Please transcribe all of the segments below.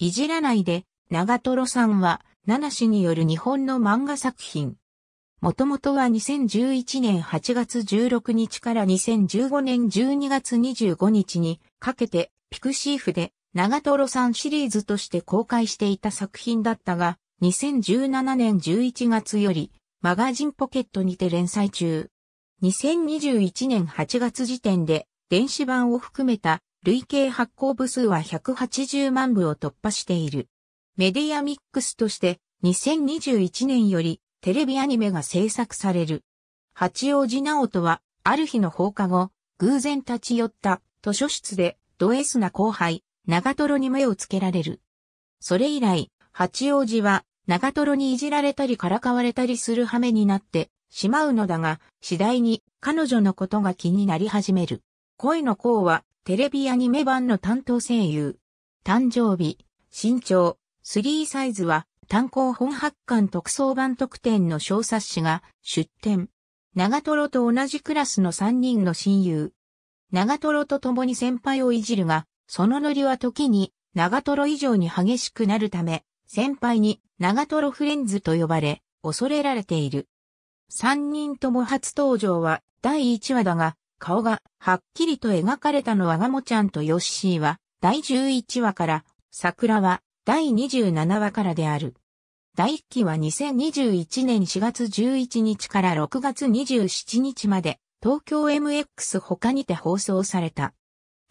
いじらないで、長ロさんは、七氏による日本の漫画作品。もともとは2011年8月16日から2015年12月25日にかけてピクシーフで長ロさんシリーズとして公開していた作品だったが2017年11月よりマガジンポケットにて連載中。2021年8月時点で電子版を含めた累計発行部数は180万部を突破している。メディアミックスとして2021年よりテレビアニメが制作される。八王子直人はある日の放課後、偶然立ち寄った図書室でドエスな後輩、長瀞に目をつけられる。それ以来、八王子は長瀞にいじられたりからかわれたりする羽目になってしまうのだが、次第に彼女のことが気になり始める。恋の項はテレビアニメ版の担当声優。誕生日、身長、3サイズは単行本発刊特装版特典の小冊子が出展。長瀞と同じクラスの3人の親友。長瀞と共に先輩をいじるが、そのノリは時に長瀞以上に激しくなるため、先輩に長瀞フレンズと呼ばれ、恐れられている。3人とも初登場は第1話だが、顔がはっきりと描かれたのはガモちゃんとヨッシーは第11話から、桜は第27話からである。第1期は2021年4月11日から6月27日まで東京 MX 他にて放送された。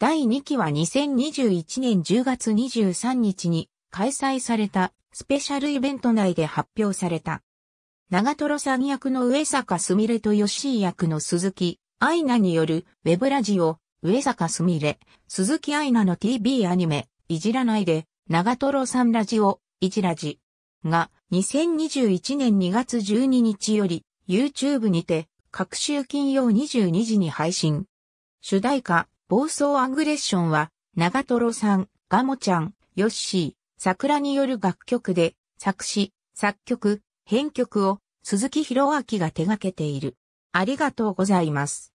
第2期は2021年10月23日に開催されたスペシャルイベント内で発表された。長瀞さん役の上坂すみれと吉井役の鈴木アイナによるウェブラジオ、上坂すみれ、鈴木アイナの TV アニメ、いじらないで、長トロさんラジオ、いじらじが2021年2月12日より YouTube にて各週金曜22時に配信。主題歌、暴走アグレッションは長トロさん、ガモちゃん、ヨッシー、桜による楽曲で作詞、作曲、編曲を鈴木博明が手掛けている。ありがとうございます。